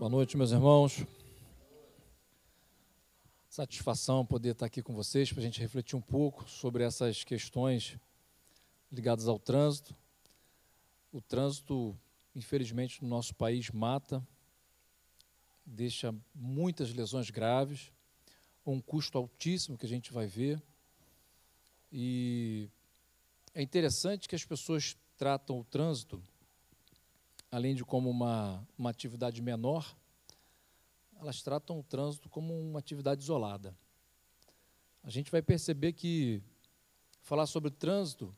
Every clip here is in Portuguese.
Boa noite, meus irmãos. Satisfação poder estar aqui com vocês para a gente refletir um pouco sobre essas questões ligadas ao trânsito. O trânsito, infelizmente, no nosso país mata, deixa muitas lesões graves, um custo altíssimo que a gente vai ver. E é interessante que as pessoas tratam o trânsito além de como uma, uma atividade menor, elas tratam o trânsito como uma atividade isolada. A gente vai perceber que falar sobre o trânsito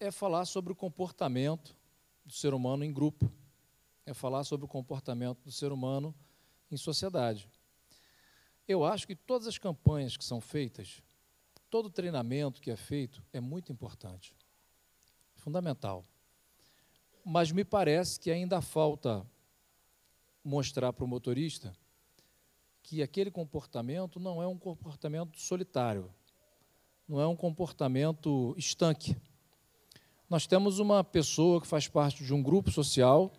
é falar sobre o comportamento do ser humano em grupo, é falar sobre o comportamento do ser humano em sociedade. Eu acho que todas as campanhas que são feitas, todo treinamento que é feito é muito importante, fundamental. Mas me parece que ainda falta mostrar para o motorista que aquele comportamento não é um comportamento solitário, não é um comportamento estanque. Nós temos uma pessoa que faz parte de um grupo social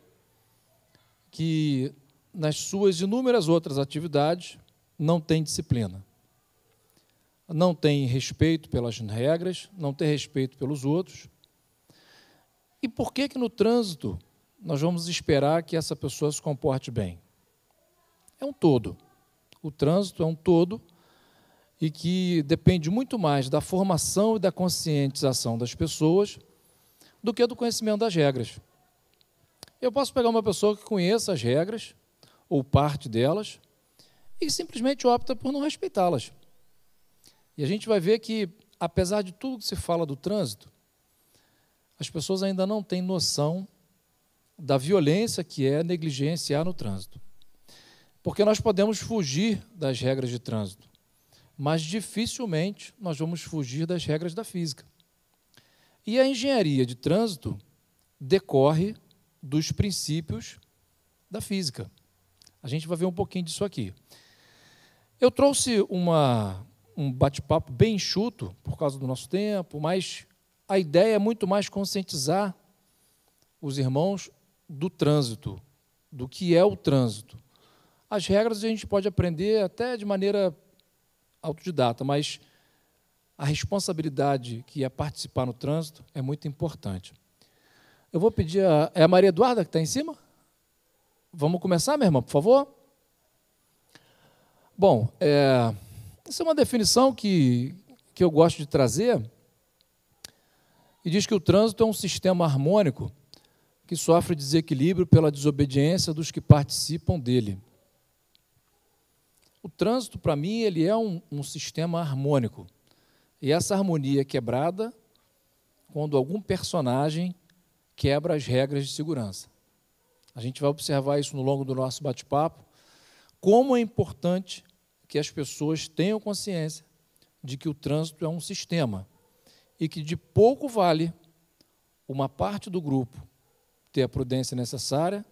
que, nas suas inúmeras outras atividades, não tem disciplina, não tem respeito pelas regras, não tem respeito pelos outros e por que que no trânsito nós vamos esperar que essa pessoa se comporte bem? É um todo. O trânsito é um todo e que depende muito mais da formação e da conscientização das pessoas do que do conhecimento das regras. Eu posso pegar uma pessoa que conheça as regras ou parte delas e simplesmente opta por não respeitá-las. E a gente vai ver que, apesar de tudo que se fala do trânsito, as pessoas ainda não têm noção da violência que é negligenciar no trânsito. Porque nós podemos fugir das regras de trânsito, mas dificilmente nós vamos fugir das regras da física. E a engenharia de trânsito decorre dos princípios da física. A gente vai ver um pouquinho disso aqui. Eu trouxe uma, um bate-papo bem enxuto, por causa do nosso tempo, mas a ideia é muito mais conscientizar os irmãos do trânsito, do que é o trânsito. As regras a gente pode aprender até de maneira autodidata, mas a responsabilidade que é participar no trânsito é muito importante. Eu vou pedir a. É a Maria Eduarda que está em cima? Vamos começar, minha irmã, por favor? Bom, é, isso é uma definição que, que eu gosto de trazer e diz que o trânsito é um sistema harmônico que sofre desequilíbrio pela desobediência dos que participam dele. O trânsito, para mim, ele é um, um sistema harmônico. E essa harmonia é quebrada quando algum personagem quebra as regras de segurança. A gente vai observar isso no longo do nosso bate-papo. Como é importante que as pessoas tenham consciência de que o trânsito é um sistema e que de pouco vale uma parte do grupo ter a prudência necessária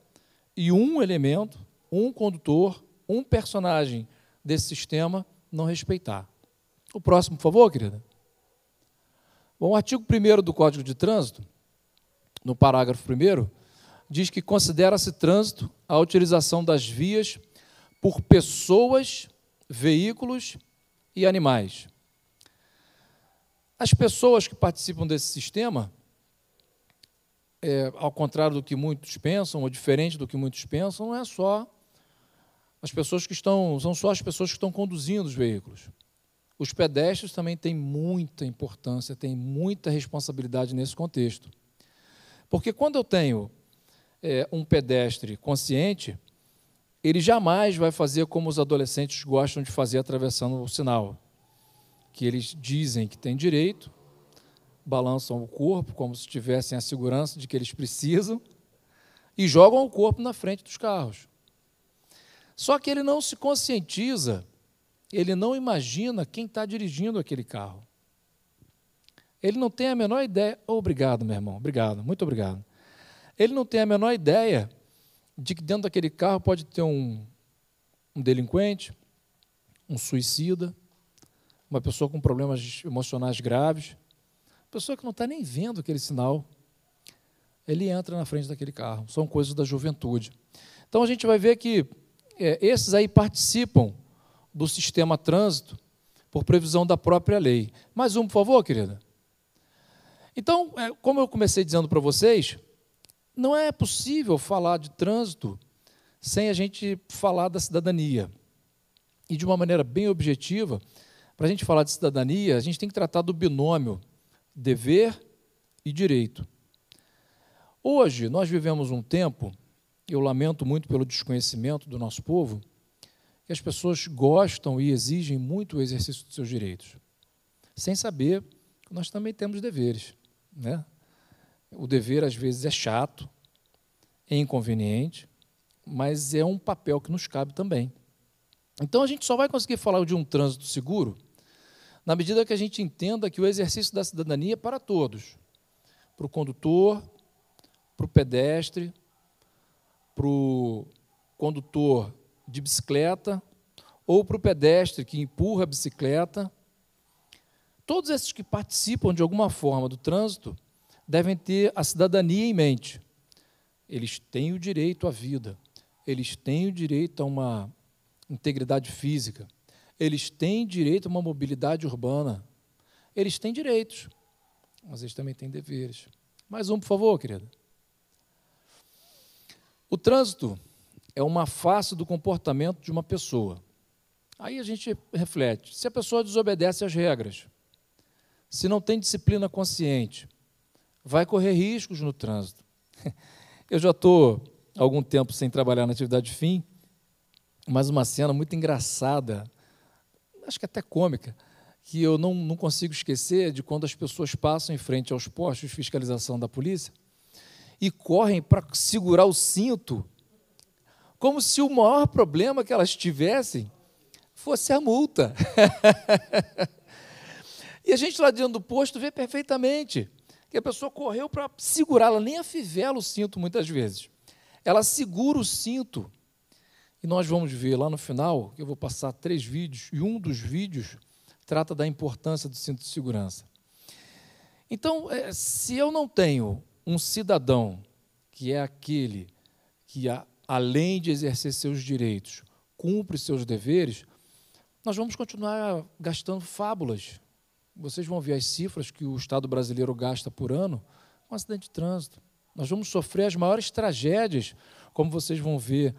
e um elemento, um condutor, um personagem desse sistema não respeitar. O próximo, por favor, querida. Bom, o artigo 1 do Código de Trânsito, no parágrafo 1, diz que considera-se trânsito a utilização das vias por pessoas, veículos e animais. As pessoas que participam desse sistema, é, ao contrário do que muitos pensam, ou diferente do que muitos pensam, não é só as pessoas que estão, são só as pessoas que estão conduzindo os veículos. Os pedestres também têm muita importância, têm muita responsabilidade nesse contexto. Porque quando eu tenho é, um pedestre consciente, ele jamais vai fazer como os adolescentes gostam de fazer atravessando o sinal que eles dizem que têm direito, balançam o corpo como se tivessem a segurança de que eles precisam e jogam o corpo na frente dos carros. Só que ele não se conscientiza, ele não imagina quem está dirigindo aquele carro. Ele não tem a menor ideia. Obrigado, meu irmão, obrigado, muito obrigado. Ele não tem a menor ideia de que dentro daquele carro pode ter um, um delinquente, um suicida, uma pessoa com problemas emocionais graves, pessoa que não está nem vendo aquele sinal, ele entra na frente daquele carro. São coisas da juventude. Então a gente vai ver que é, esses aí participam do sistema trânsito por previsão da própria lei. Mais um, por favor, querida. Então, é, como eu comecei dizendo para vocês, não é possível falar de trânsito sem a gente falar da cidadania. E de uma maneira bem objetiva, para a gente falar de cidadania, a gente tem que tratar do binômio dever e direito. Hoje, nós vivemos um tempo, eu lamento muito pelo desconhecimento do nosso povo, que as pessoas gostam e exigem muito o exercício dos seus direitos, sem saber que nós também temos deveres. Né? O dever, às vezes, é chato, é inconveniente, mas é um papel que nos cabe também. Então a gente só vai conseguir falar de um trânsito seguro na medida que a gente entenda que o exercício da cidadania é para todos, para o condutor, para o pedestre, para o condutor de bicicleta ou para o pedestre que empurra a bicicleta. Todos esses que participam de alguma forma do trânsito devem ter a cidadania em mente. Eles têm o direito à vida, eles têm o direito a uma integridade física, eles têm direito a uma mobilidade urbana. Eles têm direitos, mas eles também têm deveres. Mais um, por favor, querida. O trânsito é uma face do comportamento de uma pessoa. Aí a gente reflete: se a pessoa desobedece às regras, se não tem disciplina consciente, vai correr riscos no trânsito. Eu já estou algum tempo sem trabalhar na atividade fim mas uma cena muito engraçada, acho que até cômica, que eu não, não consigo esquecer de quando as pessoas passam em frente aos postos de fiscalização da polícia e correm para segurar o cinto, como se o maior problema que elas tivessem fosse a multa. e a gente lá dentro do posto vê perfeitamente que a pessoa correu para segurar, ela nem afivela o cinto muitas vezes. Ela segura o cinto e nós vamos ver lá no final, eu vou passar três vídeos, e um dos vídeos trata da importância do cinto de segurança. Então, é, se eu não tenho um cidadão que é aquele que, além de exercer seus direitos, cumpre seus deveres, nós vamos continuar gastando fábulas. Vocês vão ver as cifras que o Estado brasileiro gasta por ano com acidente de trânsito. Nós vamos sofrer as maiores tragédias, como vocês vão ver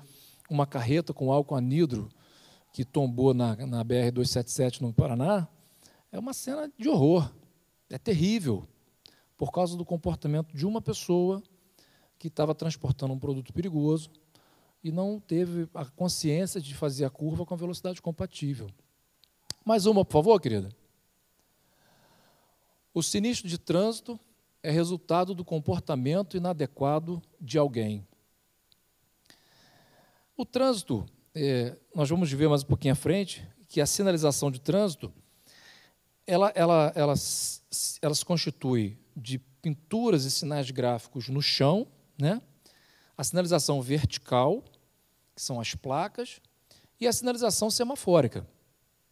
uma carreta com álcool anidro que tombou na, na BR-277 no Paraná, é uma cena de horror. É terrível. Por causa do comportamento de uma pessoa que estava transportando um produto perigoso e não teve a consciência de fazer a curva com a velocidade compatível. Mais uma, por favor, querida. O sinistro de trânsito é resultado do comportamento inadequado de alguém. O trânsito, é, nós vamos ver mais um pouquinho à frente, que a sinalização de trânsito, ela, ela, ela, ela se constitui de pinturas e sinais gráficos no chão, né? a sinalização vertical, que são as placas, e a sinalização semafórica,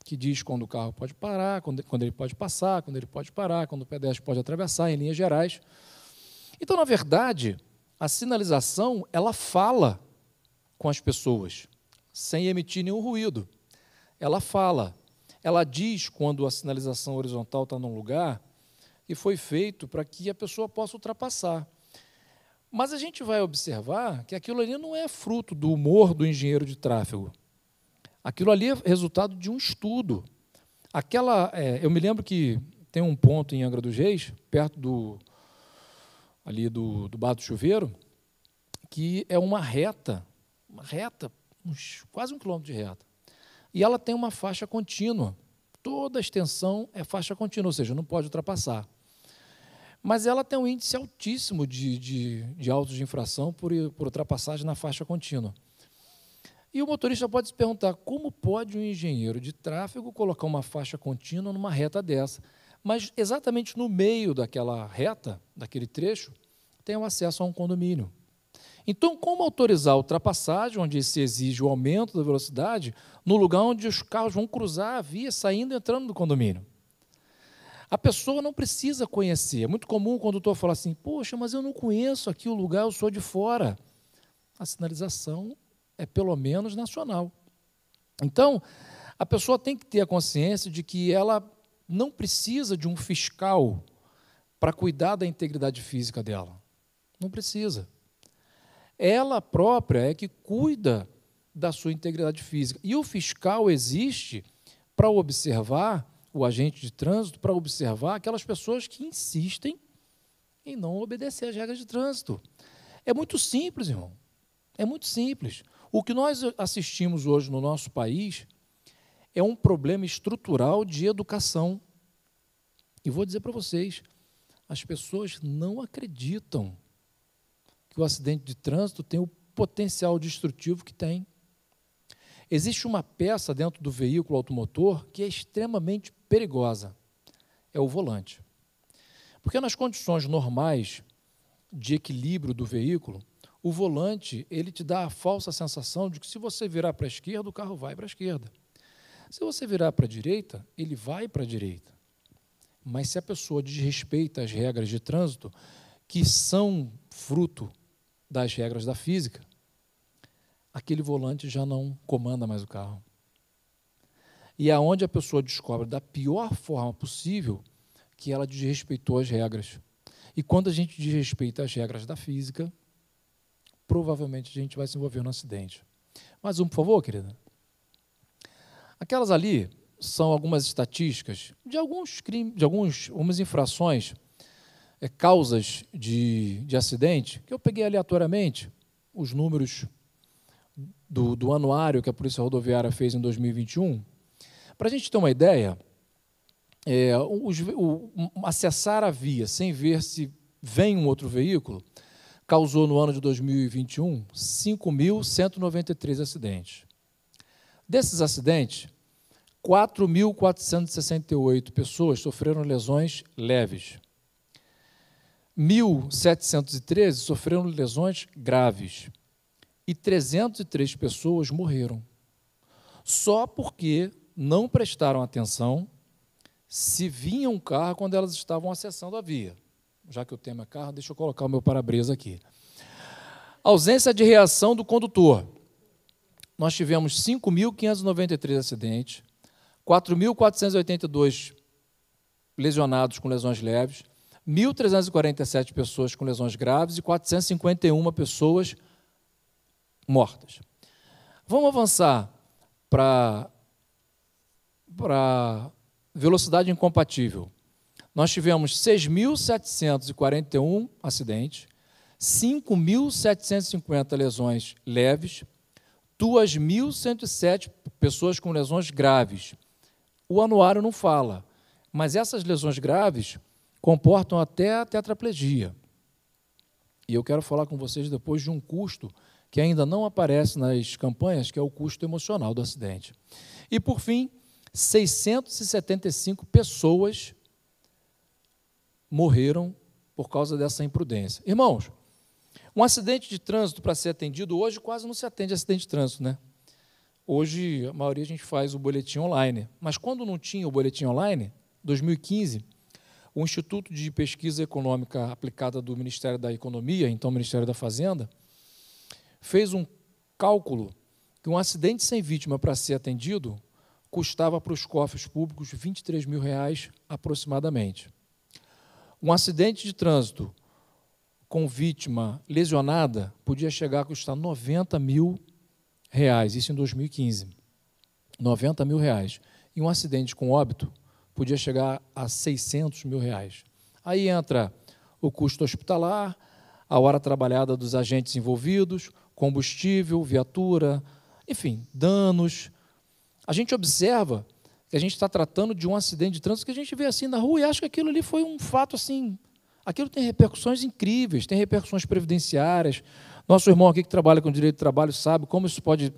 que diz quando o carro pode parar, quando, quando ele pode passar, quando ele pode parar, quando o pedestre pode atravessar, em linhas gerais. Então, na verdade, a sinalização ela fala com as pessoas, sem emitir nenhum ruído. Ela fala, ela diz quando a sinalização horizontal está num lugar e foi feito para que a pessoa possa ultrapassar. Mas a gente vai observar que aquilo ali não é fruto do humor do engenheiro de tráfego. Aquilo ali é resultado de um estudo. Aquela, é, eu me lembro que tem um ponto em Angra dos Reis, perto do ali do, do Bar do Chuveiro, que é uma reta uma reta, uns, quase um quilômetro de reta. E ela tem uma faixa contínua. Toda a extensão é faixa contínua, ou seja, não pode ultrapassar. Mas ela tem um índice altíssimo de, de, de autos de infração por, por ultrapassagem na faixa contínua. E o motorista pode se perguntar como pode um engenheiro de tráfego colocar uma faixa contínua numa reta dessa? Mas exatamente no meio daquela reta, daquele trecho, tem o acesso a um condomínio. Então, como autorizar a ultrapassagem, onde se exige o aumento da velocidade, no lugar onde os carros vão cruzar a via saindo e entrando do condomínio? A pessoa não precisa conhecer. É muito comum o condutor falar assim: Poxa, mas eu não conheço aqui o lugar, eu sou de fora. A sinalização é pelo menos nacional. Então, a pessoa tem que ter a consciência de que ela não precisa de um fiscal para cuidar da integridade física dela. Não precisa ela própria é que cuida da sua integridade física. E o fiscal existe para observar, o agente de trânsito, para observar aquelas pessoas que insistem em não obedecer às regras de trânsito. É muito simples, irmão. É muito simples. O que nós assistimos hoje no nosso país é um problema estrutural de educação. E vou dizer para vocês: as pessoas não acreditam que o acidente de trânsito tem o potencial destrutivo que tem. Existe uma peça dentro do veículo automotor que é extremamente perigosa: é o volante. Porque nas condições normais de equilíbrio do veículo, o volante ele te dá a falsa sensação de que se você virar para a esquerda, o carro vai para a esquerda. Se você virar para a direita, ele vai para a direita. Mas se a pessoa desrespeita as regras de trânsito, que são fruto das regras da física, aquele volante já não comanda mais o carro. E aonde é onde a pessoa descobre da pior forma possível que ela desrespeitou as regras. E quando a gente desrespeita as regras da física, provavelmente a gente vai se envolver no acidente. Mais um, por favor, querida. Aquelas ali são algumas estatísticas de alguns crimes, de algumas infrações é, causas de, de acidente, que eu peguei aleatoriamente os números do, do anuário que a Polícia Rodoviária fez em 2021. Para a gente ter uma ideia, é, os, o, acessar a via sem ver se vem um outro veículo causou no ano de 2021 5.193 acidentes. Desses acidentes, 4.468 pessoas sofreram lesões leves. 1.713 sofreram lesões graves e 303 pessoas morreram, só porque não prestaram atenção se vinha um carro quando elas estavam acessando a via. Já que o tema é carro, deixa eu colocar o meu para-brisa aqui. Ausência de reação do condutor. Nós tivemos 5.593 acidentes, 4.482 lesionados com lesões leves, 1.347 pessoas com lesões graves e 451 pessoas mortas. Vamos avançar para para velocidade incompatível. Nós tivemos 6.741 acidentes, 5.750 lesões leves, 2.107 pessoas com lesões graves. O anuário não fala, mas essas lesões graves comportam até a tetraplegia. E eu quero falar com vocês depois de um custo que ainda não aparece nas campanhas, que é o custo emocional do acidente. E por fim, 675 pessoas morreram por causa dessa imprudência. Irmãos, um acidente de trânsito para ser atendido hoje quase não se atende a acidente de trânsito, né? Hoje a maioria a gente faz o boletim online, mas quando não tinha o boletim online, 2015, o Instituto de Pesquisa Econômica Aplicada do Ministério da Economia, então Ministério da Fazenda, fez um cálculo que um acidente sem vítima para ser atendido custava para os cofres públicos 23 mil reais aproximadamente. Um acidente de trânsito com vítima lesionada podia chegar a custar 90 mil reais, isso em 2015. 90 mil reais. E um acidente com óbito, podia chegar a 600 mil reais. Aí entra o custo hospitalar, a hora trabalhada dos agentes envolvidos, combustível, viatura, enfim, danos. A gente observa que a gente está tratando de um acidente de trânsito que a gente vê assim na rua e acha que aquilo ali foi um fato assim. Aquilo tem repercussões incríveis, tem repercussões previdenciárias. Nosso irmão aqui que trabalha com direito de trabalho sabe como isso pode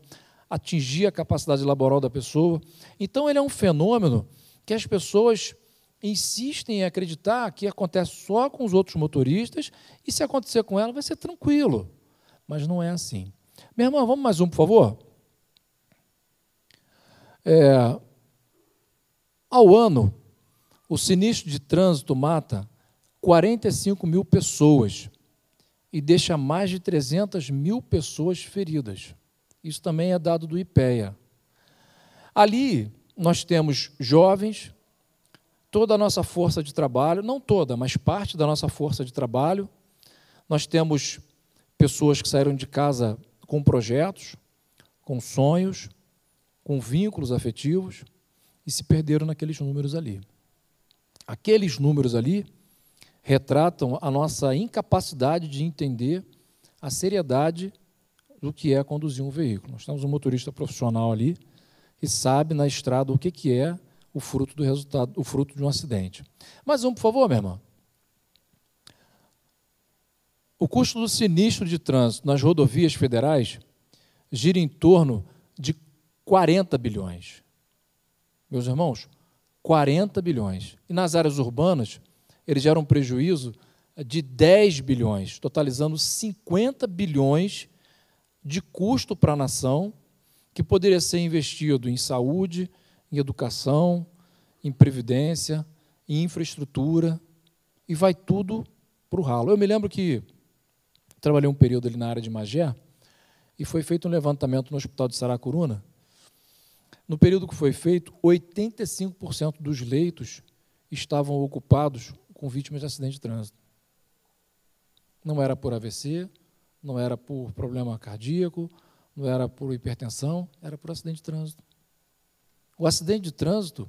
atingir a capacidade laboral da pessoa. Então, ele é um fenômeno que as pessoas insistem em acreditar que acontece só com os outros motoristas e se acontecer com ela vai ser tranquilo. Mas não é assim. Meu irmão, vamos mais um, por favor? É, ao ano, o sinistro de trânsito mata 45 mil pessoas e deixa mais de 300 mil pessoas feridas. Isso também é dado do IPEA. Ali, nós temos jovens, toda a nossa força de trabalho, não toda, mas parte da nossa força de trabalho. Nós temos pessoas que saíram de casa com projetos, com sonhos, com vínculos afetivos e se perderam naqueles números ali. Aqueles números ali retratam a nossa incapacidade de entender a seriedade do que é conduzir um veículo. Nós temos um motorista profissional ali e sabe na estrada o que, que é o fruto do resultado, o fruto de um acidente. Mais um, por favor, minha irmã. O custo do sinistro de trânsito nas rodovias federais gira em torno de 40 bilhões. Meus irmãos, 40 bilhões. E nas áreas urbanas, ele gera um prejuízo de 10 bilhões, totalizando 50 bilhões de custo para a nação que poderia ser investido em saúde, em educação, em previdência, em infraestrutura, e vai tudo para o ralo. Eu me lembro que trabalhei um período ali na área de Magé, e foi feito um levantamento no hospital de Saracuruna. No período que foi feito, 85% dos leitos estavam ocupados com vítimas de acidente de trânsito. Não era por AVC, não era por problema cardíaco, não era por hipertensão, era por acidente de trânsito. O acidente de trânsito,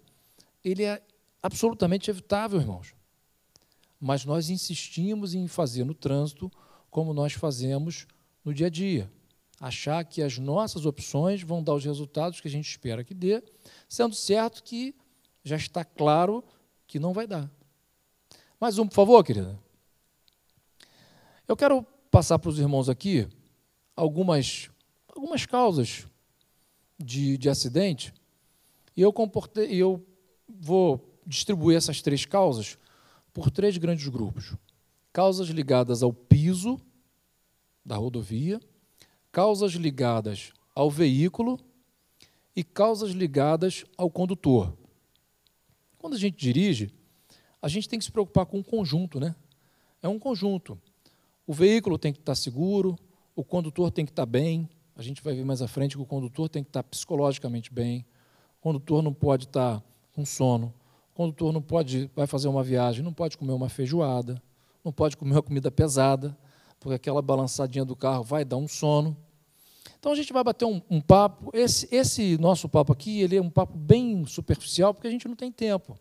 ele é absolutamente evitável, irmãos. Mas nós insistimos em fazer no trânsito como nós fazemos no dia a dia. Achar que as nossas opções vão dar os resultados que a gente espera que dê, sendo certo que já está claro que não vai dar. Mais um, por favor, querida. Eu quero passar para os irmãos aqui algumas algumas causas de, de acidente. E eu, comportei, eu vou distribuir essas três causas por três grandes grupos: causas ligadas ao piso da rodovia, causas ligadas ao veículo e causas ligadas ao condutor. Quando a gente dirige, a gente tem que se preocupar com o um conjunto, né? É um conjunto. O veículo tem que estar seguro, o condutor tem que estar bem, a gente vai ver mais à frente que o condutor tem que estar psicologicamente bem, o condutor não pode estar com sono, o condutor não pode, vai fazer uma viagem, não pode comer uma feijoada, não pode comer uma comida pesada, porque aquela balançadinha do carro vai dar um sono. Então a gente vai bater um, um papo. Esse, esse nosso papo aqui, ele é um papo bem superficial, porque a gente não tem tempo.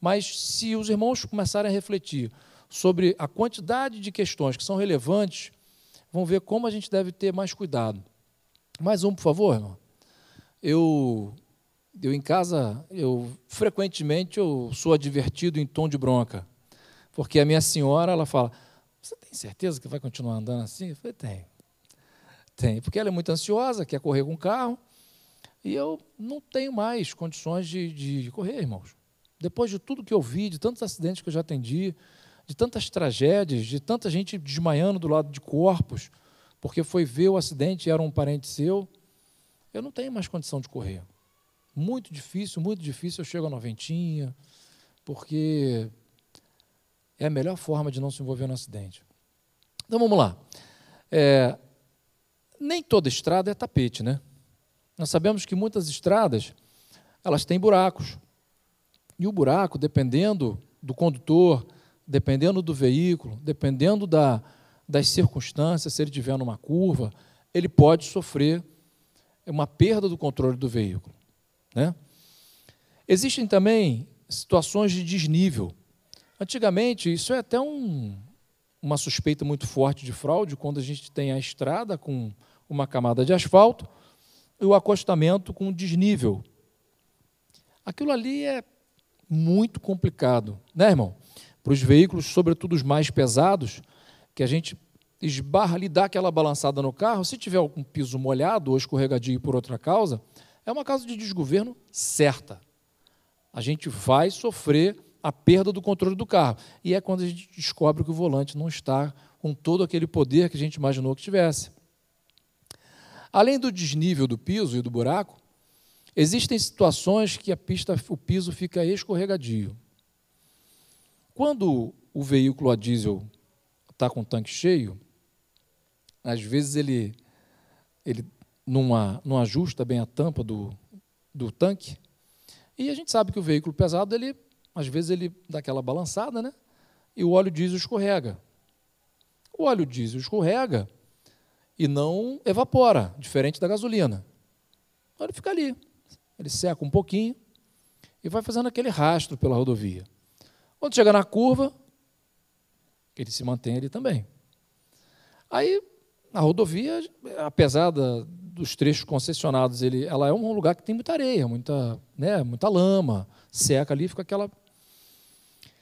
Mas se os irmãos começarem a refletir sobre a quantidade de questões que são relevantes, vão ver como a gente deve ter mais cuidado. Mais um, por favor, irmão. Eu, eu em casa, eu frequentemente eu sou advertido em tom de bronca, porque a minha senhora, ela fala, você tem certeza que vai continuar andando assim? Eu falei, tenho. Tem, porque ela é muito ansiosa, quer correr com o carro, e eu não tenho mais condições de, de correr, irmãos. Depois de tudo que eu vi, de tantos acidentes que eu já atendi, de tantas tragédias, de tanta gente desmaiando do lado de corpos, porque foi ver o acidente, era um parente seu, eu não tenho mais condição de correr. Muito difícil, muito difícil, eu chego a noventinha, porque é a melhor forma de não se envolver no acidente. Então vamos lá. É, nem toda estrada é tapete, né? Nós sabemos que muitas estradas elas têm buracos. E o buraco, dependendo do condutor, dependendo do veículo, dependendo da, das circunstâncias, se ele estiver numa curva, ele pode sofrer uma perda do controle do veículo. Né? Existem também situações de desnível. Antigamente, isso é até um, uma suspeita muito forte de fraude, quando a gente tem a estrada com uma camada de asfalto e o acostamento com desnível. Aquilo ali é muito complicado, né, irmão? Para os veículos, sobretudo os mais pesados, que a gente esbarra ali, dá aquela balançada no carro, se tiver algum piso molhado ou escorregadio por outra causa, é uma causa de desgoverno certa. A gente vai sofrer a perda do controle do carro. E é quando a gente descobre que o volante não está com todo aquele poder que a gente imaginou que tivesse. Além do desnível do piso e do buraco, existem situações que a pista, o piso fica escorregadio. Quando o veículo a diesel está com o tanque cheio, às vezes ele, ele numa, não ajusta bem a tampa do, do tanque, e a gente sabe que o veículo pesado, ele, às vezes ele dá aquela balançada, né? E o óleo diesel escorrega. O óleo diesel escorrega e não evapora, diferente da gasolina. Então ele fica ali, ele seca um pouquinho e vai fazendo aquele rastro pela rodovia. Quando chega na curva, ele se mantém ali também. Aí, a rodovia, apesar da, dos trechos concessionados, ele, ela é um lugar que tem muita areia, muita, né, muita lama, seca ali, fica aquela.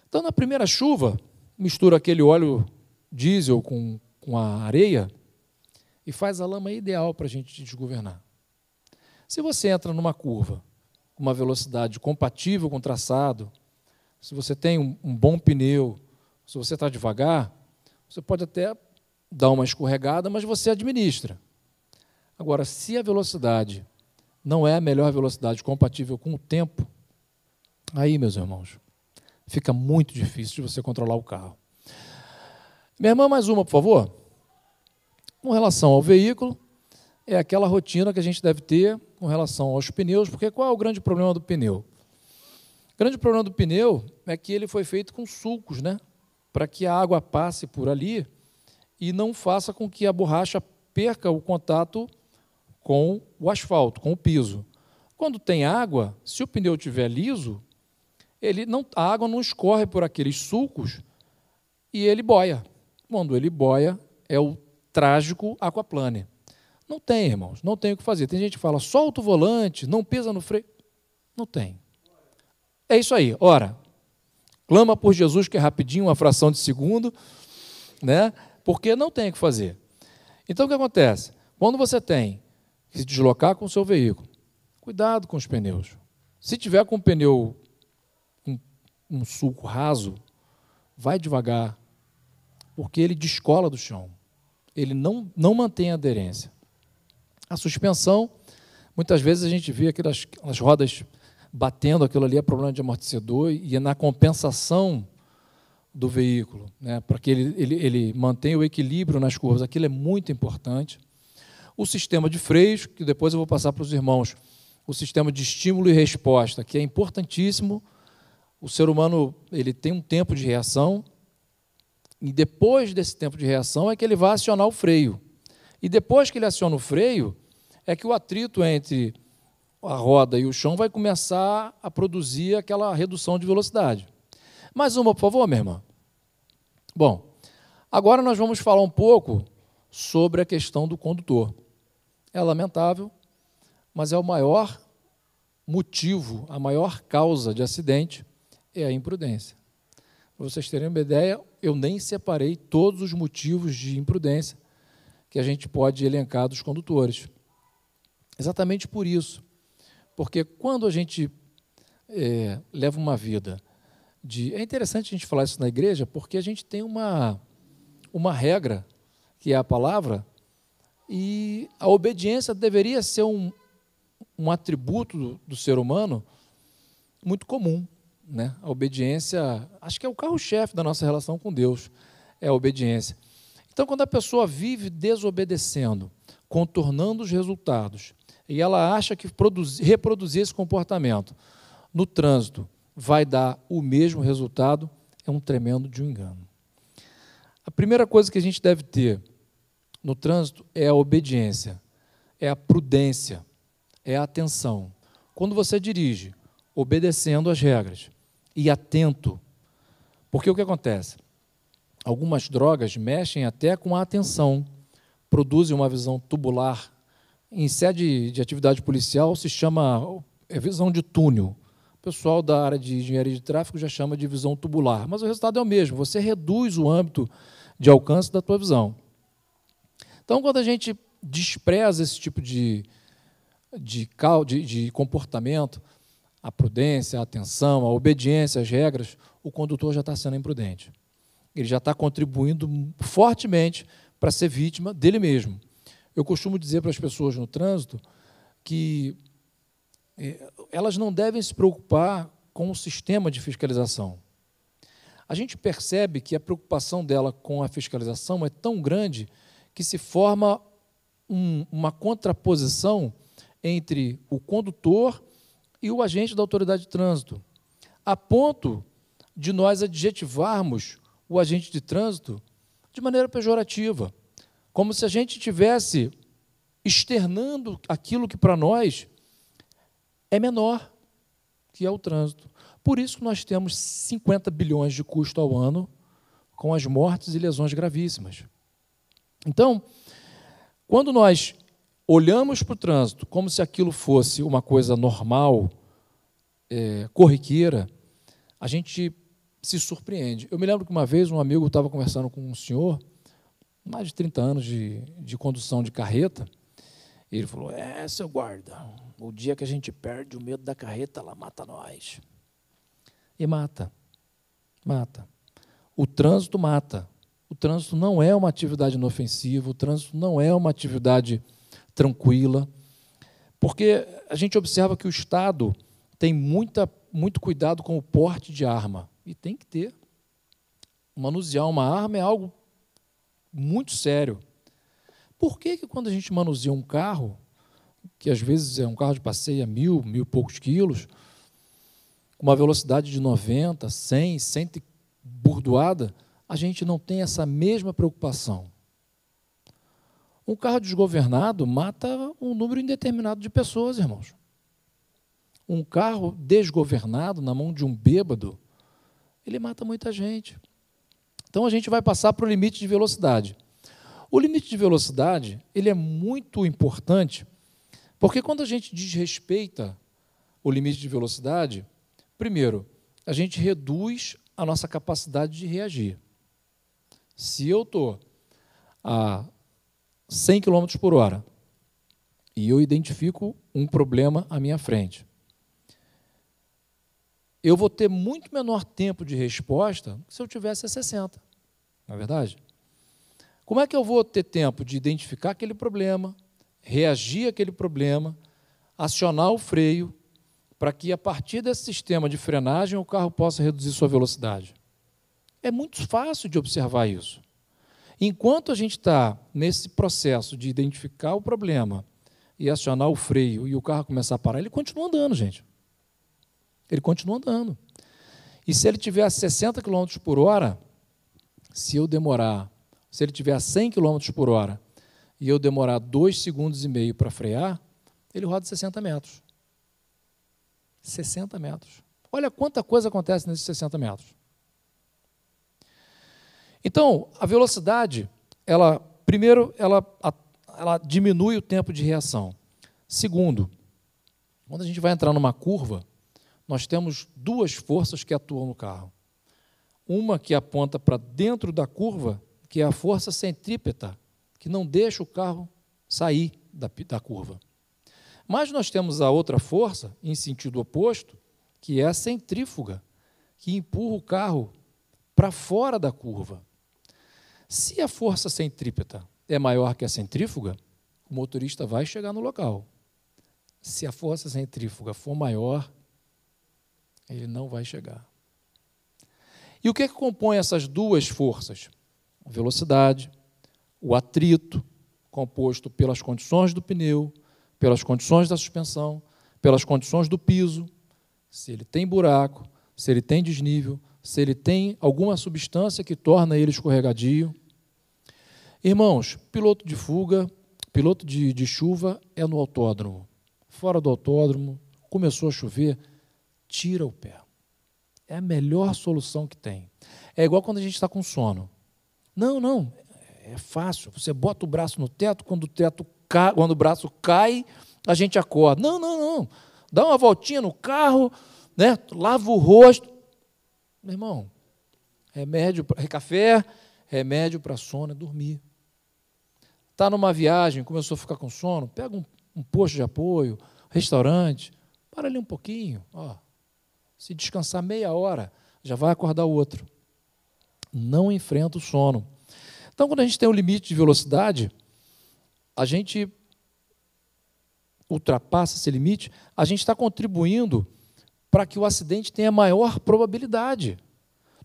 Então, na primeira chuva, mistura aquele óleo diesel com, com a areia e faz a lama ideal para a gente desgovernar. Se você entra numa curva com uma velocidade compatível com o traçado, se você tem um, um bom pneu, se você está devagar, você pode até dar uma escorregada, mas você administra. Agora, se a velocidade não é a melhor velocidade compatível com o tempo, aí, meus irmãos, fica muito difícil de você controlar o carro. Minha irmã, mais uma, por favor. Com relação ao veículo, é aquela rotina que a gente deve ter com relação aos pneus, porque qual é o grande problema do pneu? O grande problema do pneu é que ele foi feito com sulcos, né? para que a água passe por ali e não faça com que a borracha perca o contato com o asfalto, com o piso. Quando tem água, se o pneu tiver liso, ele não, a água não escorre por aqueles sulcos e ele boia. Quando ele boia, é o trágico aquaplane. Não tem, irmãos, não tem o que fazer. Tem gente que fala, solta o volante, não pesa no freio. Não tem. É isso aí. Ora, Clama por Jesus, que é rapidinho, uma fração de segundo, né? porque não tem o que fazer. Então o que acontece? Quando você tem que se deslocar com o seu veículo, cuidado com os pneus. Se tiver com um pneu com um sulco raso, vai devagar, porque ele descola do chão. Ele não, não mantém a aderência. A suspensão, muitas vezes a gente vê aquelas, aquelas rodas batendo aquilo ali é problema de amortecedor e é na compensação do veículo, né, para que ele, ele, ele mantenha o equilíbrio nas curvas. Aquilo é muito importante. O sistema de freios, que depois eu vou passar para os irmãos, o sistema de estímulo e resposta, que é importantíssimo. O ser humano ele tem um tempo de reação e depois desse tempo de reação é que ele vai acionar o freio. E depois que ele aciona o freio, é que o atrito entre a roda e o chão vai começar a produzir aquela redução de velocidade. Mais uma, por favor, minha irmã. Bom, agora nós vamos falar um pouco sobre a questão do condutor. É lamentável, mas é o maior motivo, a maior causa de acidente é a imprudência. Para vocês terem uma ideia, eu nem separei todos os motivos de imprudência que a gente pode elencar dos condutores. Exatamente por isso. Porque quando a gente é, leva uma vida de. É interessante a gente falar isso na igreja, porque a gente tem uma, uma regra, que é a palavra, e a obediência deveria ser um, um atributo do, do ser humano muito comum. Né? A obediência, acho que é o carro-chefe da nossa relação com Deus, é a obediência. Então, quando a pessoa vive desobedecendo, contornando os resultados, e ela acha que produzir, reproduzir esse comportamento no trânsito vai dar o mesmo resultado, é um tremendo de um engano. A primeira coisa que a gente deve ter no trânsito é a obediência, é a prudência, é a atenção. Quando você dirige, obedecendo às regras e atento, porque o que acontece? Algumas drogas mexem até com a atenção produzem uma visão tubular em sede de atividade policial se chama é visão de túnel. O pessoal da área de engenharia de tráfego já chama de visão tubular, mas o resultado é o mesmo, você reduz o âmbito de alcance da tua visão. Então, quando a gente despreza esse tipo de, de, de, de comportamento, a prudência, a atenção, a obediência às regras, o condutor já está sendo imprudente. Ele já está contribuindo fortemente para ser vítima dele mesmo. Eu costumo dizer para as pessoas no trânsito que é, elas não devem se preocupar com o sistema de fiscalização. A gente percebe que a preocupação dela com a fiscalização é tão grande que se forma um, uma contraposição entre o condutor e o agente da autoridade de trânsito, a ponto de nós adjetivarmos o agente de trânsito de maneira pejorativa, como se a gente tivesse externando aquilo que para nós é menor, que é o trânsito. Por isso que nós temos 50 bilhões de custo ao ano com as mortes e lesões gravíssimas. Então, quando nós olhamos para o trânsito como se aquilo fosse uma coisa normal, é, corriqueira, a gente se surpreende. Eu me lembro que uma vez um amigo estava conversando com um senhor, mais de 30 anos de, de condução de carreta, e ele falou: É, seu guarda, o dia que a gente perde o medo da carreta, ela mata nós. E mata. Mata. O trânsito mata. O trânsito não é uma atividade inofensiva, o trânsito não é uma atividade tranquila, porque a gente observa que o Estado tem muita, muito cuidado com o porte de arma e tem que ter. Manusear uma arma é algo muito sério. Por que, que quando a gente manuseia um carro, que às vezes é um carro de passeio a mil, mil e poucos quilos, com uma velocidade de 90, 100, 100 burdoada, a gente não tem essa mesma preocupação? Um carro desgovernado mata um número indeterminado de pessoas, irmãos. Um carro desgovernado na mão de um bêbado ele mata muita gente. Então a gente vai passar para o limite de velocidade. O limite de velocidade ele é muito importante, porque quando a gente desrespeita o limite de velocidade, primeiro, a gente reduz a nossa capacidade de reagir. Se eu estou a 100 km por hora e eu identifico um problema à minha frente, eu vou ter muito menor tempo de resposta que se eu tivesse a 60. Não é verdade? Como é que eu vou ter tempo de identificar aquele problema, reagir àquele problema, acionar o freio, para que a partir desse sistema de frenagem o carro possa reduzir sua velocidade? É muito fácil de observar isso. Enquanto a gente está nesse processo de identificar o problema e acionar o freio e o carro começar a parar, ele continua andando, gente. Ele continua andando. E se ele tiver a 60 km por hora, se eu demorar, se ele tiver a 100 km por hora e eu demorar 2 segundos e meio para frear, ele roda 60 metros. 60 metros. Olha quanta coisa acontece nesses 60 metros. Então, a velocidade, ela, primeiro, ela, ela diminui o tempo de reação. Segundo, quando a gente vai entrar numa curva, nós temos duas forças que atuam no carro. Uma que aponta para dentro da curva, que é a força centrípeta, que não deixa o carro sair da, da curva. Mas nós temos a outra força, em sentido oposto, que é a centrífuga, que empurra o carro para fora da curva. Se a força centrípeta é maior que a centrífuga, o motorista vai chegar no local. Se a força centrífuga for maior, ele não vai chegar. E o que, é que compõe essas duas forças? A velocidade, o atrito, composto pelas condições do pneu, pelas condições da suspensão, pelas condições do piso, se ele tem buraco, se ele tem desnível, se ele tem alguma substância que torna ele escorregadio. Irmãos, piloto de fuga, piloto de, de chuva é no autódromo. Fora do autódromo, começou a chover, tira o pé. É a melhor solução que tem. É igual quando a gente está com sono. Não, não, é fácil. Você bota o braço no teto, quando o teto cai, quando o braço cai, a gente acorda. Não, não, não. Dá uma voltinha no carro, né? Lava o rosto. Meu irmão, remédio para café, remédio para sono é dormir. Está numa viagem, começou a ficar com sono, pega um, um posto de apoio, restaurante, para ali um pouquinho, ó, se descansar meia hora, já vai acordar o outro. Não enfrenta o sono. Então, quando a gente tem um limite de velocidade, a gente ultrapassa esse limite, a gente está contribuindo para que o acidente tenha maior probabilidade.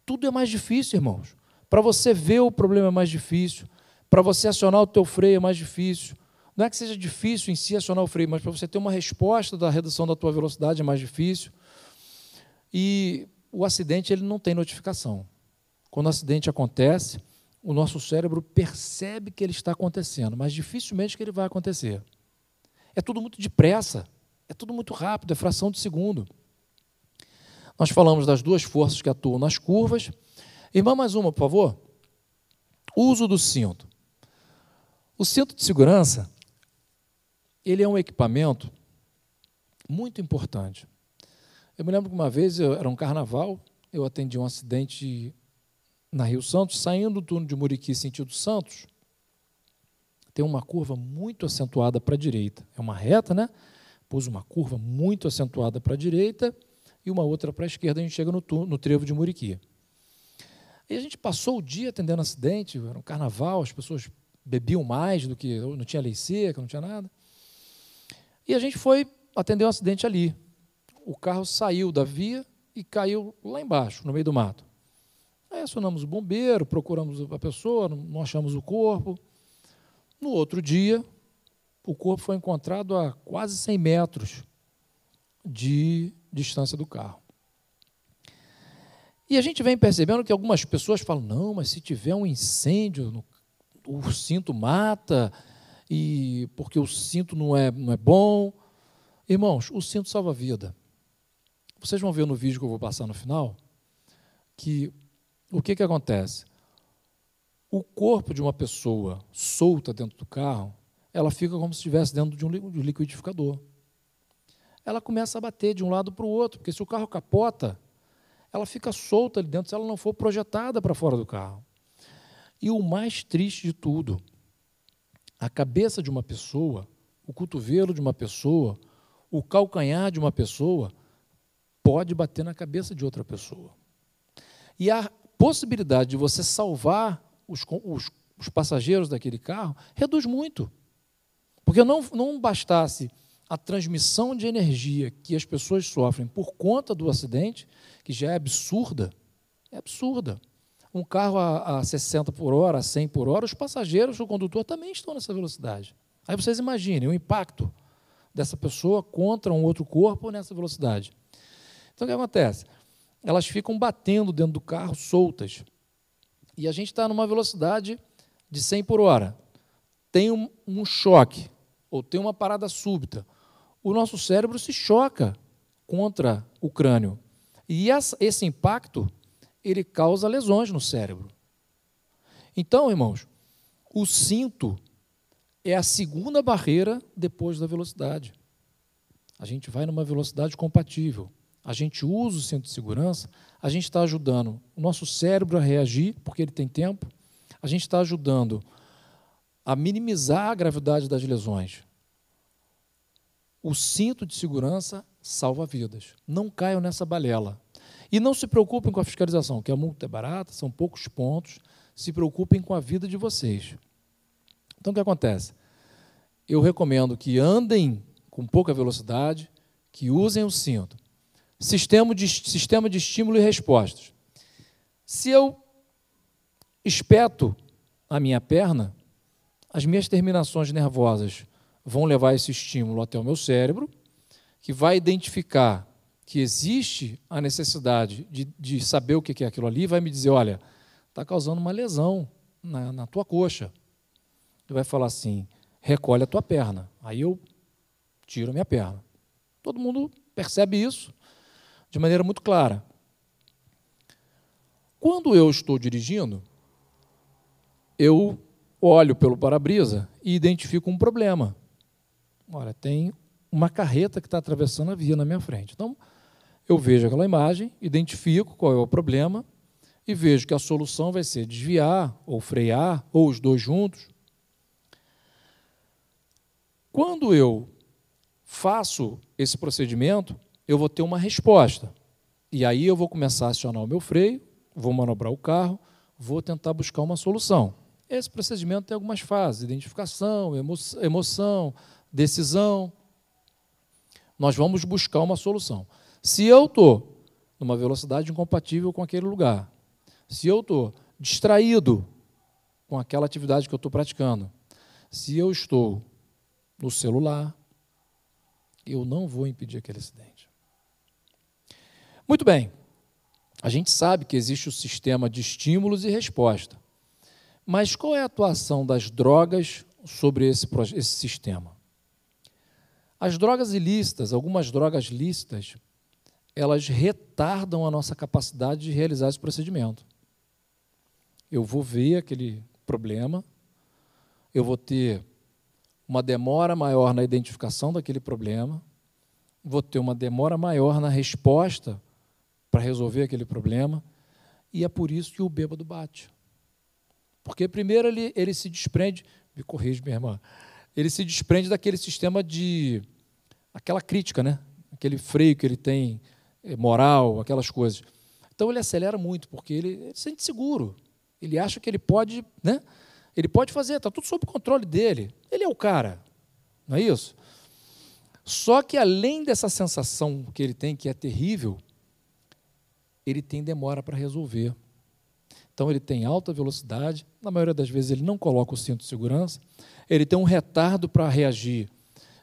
Tudo é mais difícil, irmãos. Para você ver o problema é mais difícil, para você acionar o teu freio é mais difícil. Não é que seja difícil em si acionar o freio, mas para você ter uma resposta da redução da tua velocidade é mais difícil. E o acidente ele não tem notificação. Quando o acidente acontece, o nosso cérebro percebe que ele está acontecendo, mas dificilmente que ele vai acontecer. É tudo muito depressa, é tudo muito rápido, é fração de segundo. Nós falamos das duas forças que atuam nas curvas. Irmã, mais uma, por favor. Uso do cinto. O cinto de segurança, ele é um equipamento muito importante. Eu me lembro que uma vez, eu, era um carnaval, eu atendi um acidente na Rio Santos, saindo do túnel de Muriqui, sentido Santos, tem uma curva muito acentuada para a direita. É uma reta, né? Pôs uma curva muito acentuada para a direita e uma outra para a esquerda, a gente chega no, túnel, no trevo de Muriqui. E a gente passou o dia atendendo acidente, era um carnaval, as pessoas bebiam mais do que. não tinha lei seca, não tinha nada. E a gente foi atender um acidente ali o carro saiu da via e caiu lá embaixo, no meio do mato. Aí acionamos o bombeiro, procuramos a pessoa, não achamos o corpo. No outro dia, o corpo foi encontrado a quase 100 metros de distância do carro. E a gente vem percebendo que algumas pessoas falam: não, mas se tiver um incêndio, o cinto mata, e porque o cinto não é, não é bom. Irmãos, o cinto salva vida. Vocês vão ver no vídeo que eu vou passar no final que o que, que acontece? O corpo de uma pessoa solta dentro do carro, ela fica como se estivesse dentro de um liquidificador. Ela começa a bater de um lado para o outro, porque se o carro capota, ela fica solta ali dentro se ela não for projetada para fora do carro. E o mais triste de tudo, a cabeça de uma pessoa, o cotovelo de uma pessoa, o calcanhar de uma pessoa pode bater na cabeça de outra pessoa. E a possibilidade de você salvar os, os, os passageiros daquele carro reduz muito. Porque não, não bastasse a transmissão de energia que as pessoas sofrem por conta do acidente, que já é absurda, é absurda. Um carro a, a 60 por hora, a 100 por hora, os passageiros, o condutor também estão nessa velocidade. Aí vocês imaginem o impacto dessa pessoa contra um outro corpo nessa velocidade. Então o que acontece? Elas ficam batendo dentro do carro soltas. E a gente está numa velocidade de 100 por hora. Tem um, um choque, ou tem uma parada súbita. O nosso cérebro se choca contra o crânio. E essa, esse impacto, ele causa lesões no cérebro. Então, irmãos, o cinto é a segunda barreira depois da velocidade. A gente vai numa velocidade compatível a gente usa o cinto de segurança, a gente está ajudando o nosso cérebro a reagir, porque ele tem tempo, a gente está ajudando a minimizar a gravidade das lesões. O cinto de segurança salva vidas. Não caiam nessa balela. E não se preocupem com a fiscalização, que a multa é barata, são poucos pontos. Se preocupem com a vida de vocês. Então, o que acontece? Eu recomendo que andem com pouca velocidade, que usem o cinto sistema de, sistema de estímulo e respostas. Se eu espeto a minha perna, as minhas terminações nervosas vão levar esse estímulo até o meu cérebro, que vai identificar que existe a necessidade de, de saber o que é aquilo ali, vai me dizer: olha, está causando uma lesão na, na tua coxa. Ele vai falar assim: recolhe a tua perna. Aí eu tiro a minha perna. Todo mundo percebe isso de maneira muito clara. Quando eu estou dirigindo, eu olho pelo para-brisa e identifico um problema. Olha, tem uma carreta que está atravessando a via na minha frente. Então, eu vejo aquela imagem, identifico qual é o problema e vejo que a solução vai ser desviar ou frear, ou os dois juntos. Quando eu faço esse procedimento, eu vou ter uma resposta. E aí eu vou começar a acionar o meu freio, vou manobrar o carro, vou tentar buscar uma solução. Esse procedimento tem algumas fases: identificação, emoção, decisão. Nós vamos buscar uma solução. Se eu estou numa velocidade incompatível com aquele lugar, se eu estou distraído com aquela atividade que eu estou praticando, se eu estou no celular, eu não vou impedir aquele acidente. Muito bem, a gente sabe que existe o sistema de estímulos e resposta, mas qual é a atuação das drogas sobre esse, esse sistema? As drogas ilícitas, algumas drogas lícitas, elas retardam a nossa capacidade de realizar esse procedimento. Eu vou ver aquele problema, eu vou ter uma demora maior na identificação daquele problema, vou ter uma demora maior na resposta para resolver aquele problema. E é por isso que o bêbado bate. Porque primeiro ele, ele se desprende, me corrija, minha irmã, ele se desprende daquele sistema de aquela crítica, né? Aquele freio que ele tem eh, moral, aquelas coisas. Então ele acelera muito, porque ele, ele se sente seguro. Ele acha que ele pode, né? Ele pode fazer, está tudo sob controle dele. Ele é o cara, não é isso? Só que além dessa sensação que ele tem, que é terrível, ele tem demora para resolver. Então ele tem alta velocidade, na maioria das vezes ele não coloca o cinto de segurança, ele tem um retardo para reagir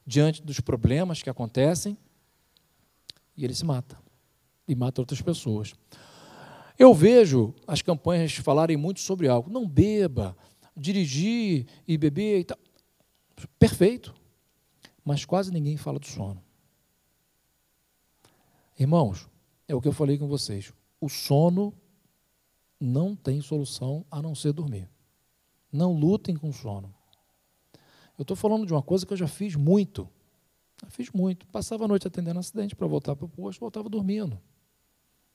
diante dos problemas que acontecem e ele se mata e mata outras pessoas. Eu vejo as campanhas falarem muito sobre algo, não beba, dirigir e beber e tal. Perfeito. Mas quase ninguém fala do sono. Irmãos, é o que eu falei com vocês. O sono não tem solução a não ser dormir. Não lutem com sono. Eu estou falando de uma coisa que eu já fiz muito. Já fiz muito. Passava a noite atendendo acidente para voltar para o posto, voltava dormindo.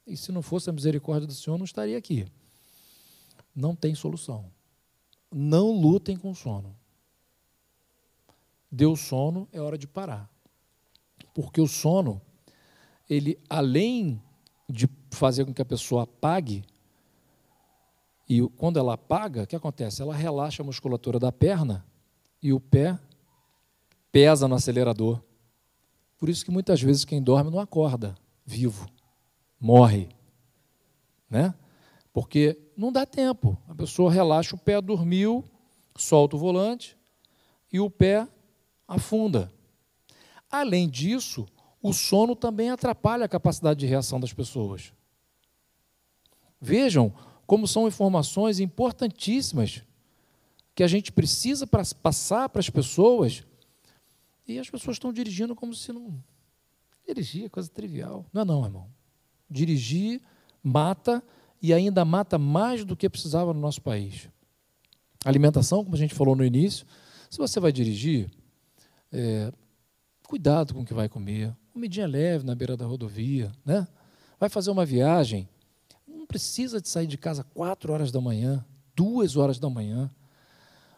E se não fosse a misericórdia do Senhor, não estaria aqui. Não tem solução. Não lutem com sono. Deu sono, é hora de parar. Porque o sono, ele além de fazer com que a pessoa apague. E quando ela apaga, o que acontece? Ela relaxa a musculatura da perna e o pé pesa no acelerador. Por isso que muitas vezes quem dorme não acorda vivo, morre. Né? Porque não dá tempo. A pessoa relaxa o pé, dormiu, solta o volante e o pé afunda. Além disso, o sono também atrapalha a capacidade de reação das pessoas. Vejam como são informações importantíssimas que a gente precisa pra, passar para as pessoas e as pessoas estão dirigindo como se não. Dirigir é coisa trivial. Não é, não, irmão. Dirigir mata e ainda mata mais do que precisava no nosso país. Alimentação, como a gente falou no início, se você vai dirigir, é, cuidado com o que vai comer, comidinha leve na beira da rodovia, né? Vai fazer uma viagem, não precisa de sair de casa quatro horas da manhã, duas horas da manhã.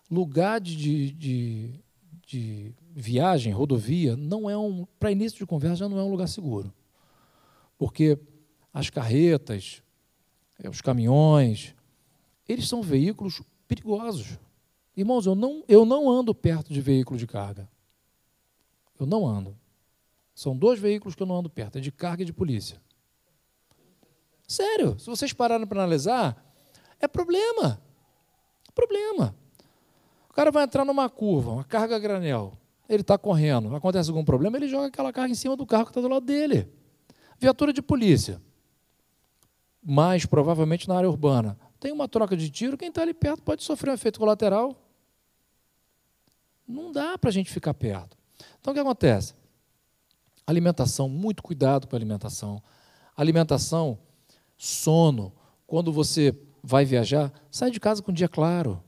Lugar de, de, de viagem, rodovia, não é um para início de conversa já não é um lugar seguro, porque as carretas, eh, os caminhões, eles são veículos perigosos. Irmãos, eu não, eu não ando perto de veículo de carga. Eu não ando. São dois veículos que eu não ando perto, é de carga e de polícia. Sério, se vocês pararem para analisar, é problema. É problema. O cara vai entrar numa curva, uma carga granel, ele está correndo, acontece algum problema, ele joga aquela carga em cima do carro que está do lado dele. Viatura de polícia, mais provavelmente na área urbana, tem uma troca de tiro, quem está ali perto pode sofrer um efeito colateral. Não dá para a gente ficar perto. Então o que acontece? Alimentação, muito cuidado com a alimentação. Alimentação, sono. Quando você vai viajar, sai de casa com o dia claro.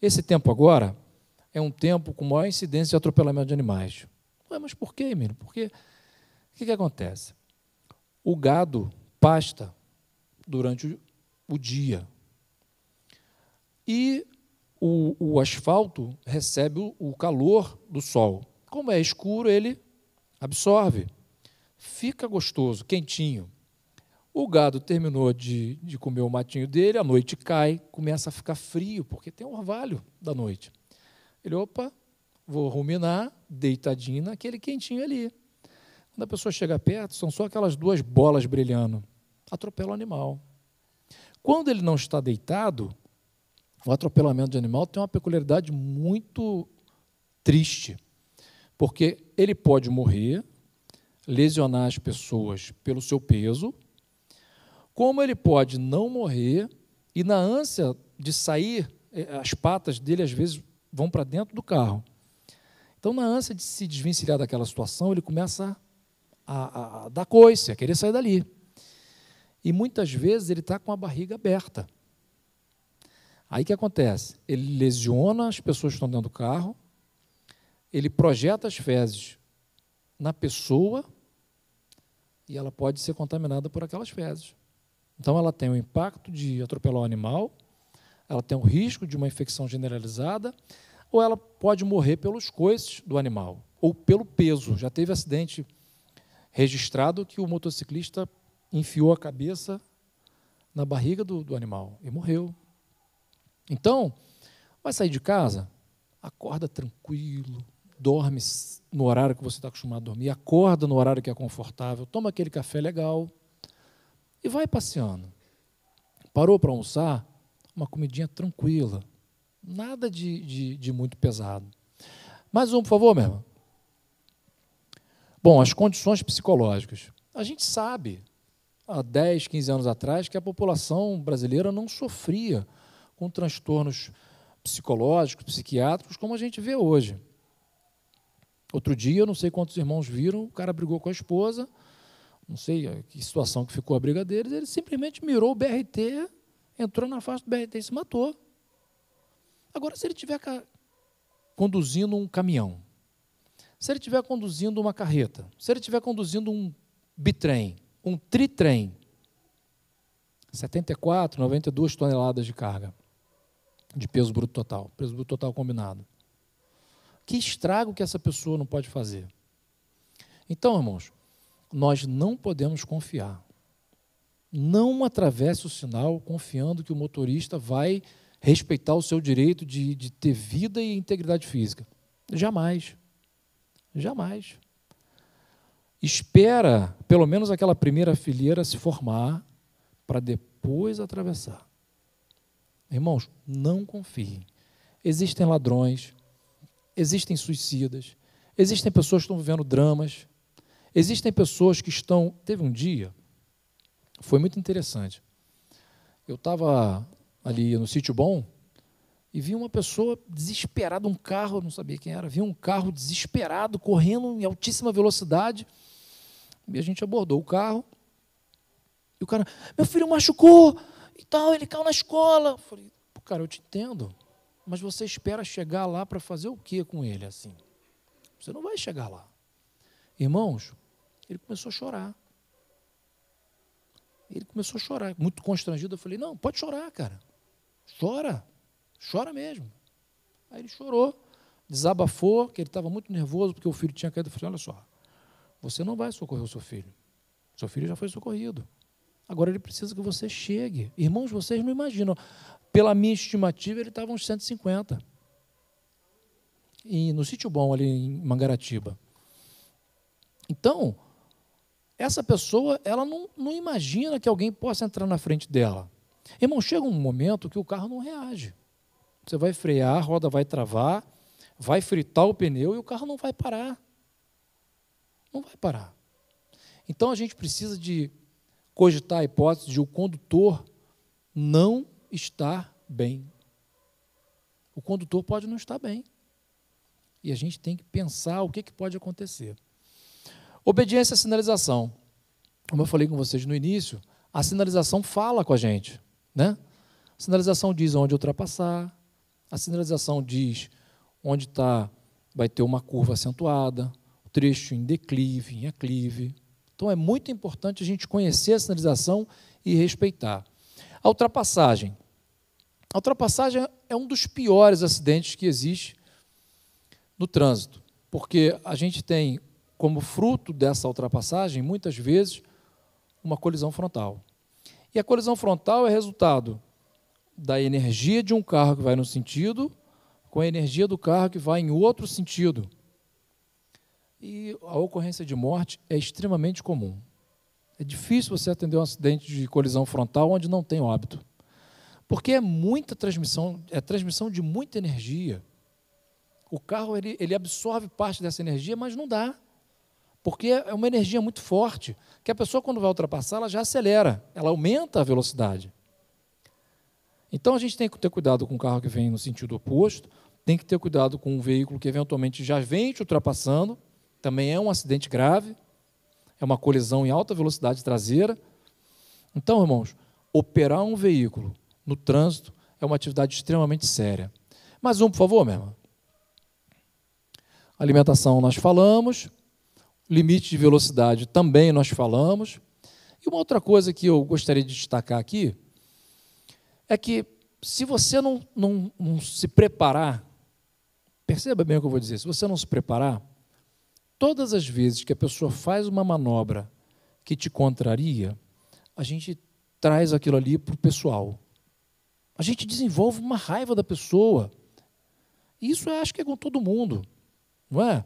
Esse tempo agora é um tempo com maior incidência de atropelamento de animais. Ué, mas por quê, menino? Porque o que, que acontece? O gado pasta durante o dia. E o, o asfalto recebe o, o calor do sol. Como é escuro, ele absorve, fica gostoso, quentinho. O gado terminou de, de comer o matinho dele, a noite cai, começa a ficar frio, porque tem um orvalho da noite. Ele, opa, vou ruminar, deitadinho naquele quentinho ali. Quando a pessoa chega perto, são só aquelas duas bolas brilhando. Atropela o animal. Quando ele não está deitado, o atropelamento de animal tem uma peculiaridade muito triste. Porque ele pode morrer, lesionar as pessoas pelo seu peso, como ele pode não morrer e, na ânsia de sair, é, as patas dele às vezes vão para dentro do carro. Então, na ânsia de se desvencilhar daquela situação, ele começa a, a, a dar coice, a querer sair dali. E muitas vezes ele está com a barriga aberta. Aí que acontece? Ele lesiona as pessoas que estão dentro do carro, ele projeta as fezes na pessoa e ela pode ser contaminada por aquelas fezes. Então, ela tem o impacto de atropelar o animal, ela tem o risco de uma infecção generalizada, ou ela pode morrer pelos coices do animal, ou pelo peso. Já teve acidente registrado que o motociclista enfiou a cabeça na barriga do, do animal e morreu. Então, vai sair de casa, acorda tranquilo, dorme no horário que você está acostumado a dormir, acorda no horário que é confortável, toma aquele café legal e vai passeando. Parou para almoçar? Uma comidinha tranquila, nada de, de, de muito pesado. Mais um, por favor, meu irmão. Bom, as condições psicológicas. A gente sabe, há 10, 15 anos atrás, que a população brasileira não sofria com transtornos psicológicos, psiquiátricos, como a gente vê hoje. Outro dia, eu não sei quantos irmãos viram, o cara brigou com a esposa, não sei eh, que situação que ficou a briga deles, ele simplesmente mirou o BRT, entrou na faixa do BRT e se matou. Agora, se ele estiver conduzindo um caminhão, se ele estiver conduzindo uma carreta, se ele estiver conduzindo um bitrem, um tritrem, 74, 92 toneladas de carga, de peso bruto total, peso bruto total combinado. Que estrago que essa pessoa não pode fazer? Então, irmãos, nós não podemos confiar. Não atravesse o sinal confiando que o motorista vai respeitar o seu direito de, de ter vida e integridade física. Jamais. Jamais. Espera, pelo menos aquela primeira fileira se formar para depois atravessar. Irmãos, não confiem. Existem ladrões, existem suicidas, existem pessoas que estão vivendo dramas, existem pessoas que estão. Teve um dia, foi muito interessante. Eu estava ali no sítio bom e vi uma pessoa desesperada, um carro, não sabia quem era, vi um carro desesperado correndo em altíssima velocidade. E a gente abordou o carro. E o cara, meu filho machucou e tal, ele caiu na escola. Eu falei, cara, eu te entendo. Mas você espera chegar lá para fazer o que com ele assim? Você não vai chegar lá. Irmãos, ele começou a chorar. Ele começou a chorar, muito constrangido. Eu falei: Não, pode chorar, cara. Chora, chora mesmo. Aí ele chorou, desabafou, que ele estava muito nervoso porque o filho tinha caído. Eu falei: Olha só, você não vai socorrer o seu filho. Seu filho já foi socorrido. Agora ele precisa que você chegue. Irmãos, vocês não imaginam. Pela minha estimativa, ele estava uns 150. E no sítio bom, ali em Mangaratiba. Então, essa pessoa, ela não, não imagina que alguém possa entrar na frente dela. Irmão, chega um momento que o carro não reage. Você vai frear, a roda vai travar, vai fritar o pneu e o carro não vai parar. Não vai parar. Então a gente precisa de cogitar a hipótese de o condutor não estar bem. O condutor pode não estar bem. E a gente tem que pensar o que, que pode acontecer. Obediência à sinalização. Como eu falei com vocês no início, a sinalização fala com a gente. Né? A sinalização diz onde ultrapassar, a sinalização diz onde tá, vai ter uma curva acentuada, o trecho em declive, em aclive. Então é muito importante a gente conhecer a sinalização e respeitar. A ultrapassagem. A ultrapassagem é um dos piores acidentes que existe no trânsito, porque a gente tem como fruto dessa ultrapassagem, muitas vezes, uma colisão frontal. E a colisão frontal é resultado da energia de um carro que vai num sentido com a energia do carro que vai em outro sentido. E a ocorrência de morte é extremamente comum. É difícil você atender um acidente de colisão frontal onde não tem óbito. Porque é muita transmissão, é transmissão de muita energia. O carro ele, ele absorve parte dessa energia, mas não dá. Porque é uma energia muito forte, que a pessoa, quando vai ultrapassar, ela já acelera, ela aumenta a velocidade. Então a gente tem que ter cuidado com o carro que vem no sentido oposto, tem que ter cuidado com um veículo que eventualmente já vem te ultrapassando, também é um acidente grave, é uma colisão em alta velocidade traseira. Então, irmãos, operar um veículo no trânsito é uma atividade extremamente séria. Mais um, por favor, minha irmã. Alimentação nós falamos, limite de velocidade também nós falamos. E uma outra coisa que eu gostaria de destacar aqui é que se você não, não, não se preparar, perceba bem o que eu vou dizer, se você não se preparar, todas as vezes que a pessoa faz uma manobra que te contraria, a gente traz aquilo ali para o pessoal. A gente desenvolve uma raiva da pessoa. Isso eu acho que é com todo mundo, não é?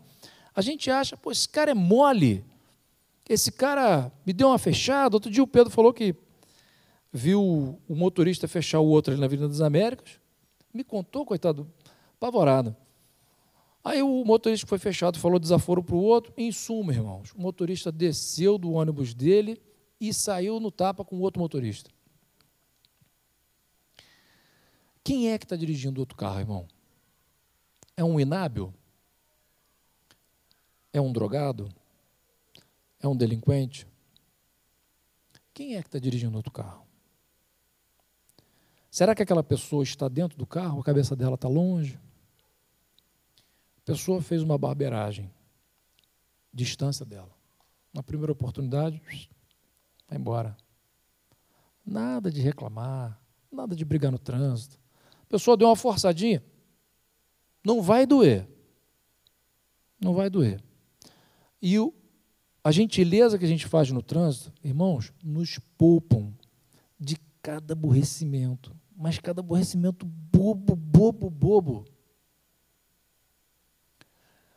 A gente acha, pô, esse cara é mole. Esse cara me deu uma fechada. Outro dia o Pedro falou que viu o motorista fechar o outro ali na Avenida das Américas. Me contou, coitado, apavorado. Aí o motorista que foi fechado falou desaforo para o outro. Em suma, irmãos, o motorista desceu do ônibus dele e saiu no tapa com o outro motorista. Quem é que está dirigindo outro carro, irmão? É um inábil? É um drogado? É um delinquente? Quem é que está dirigindo outro carro? Será que aquela pessoa está dentro do carro, a cabeça dela está longe? A pessoa fez uma barbeiragem, distância dela. Na primeira oportunidade, vai embora. Nada de reclamar, nada de brigar no trânsito, pessoa deu uma forçadinha. Não vai doer. Não vai doer. E o, a gentileza que a gente faz no trânsito, irmãos, nos poupam de cada aborrecimento. Mas cada aborrecimento bobo, bobo, bobo.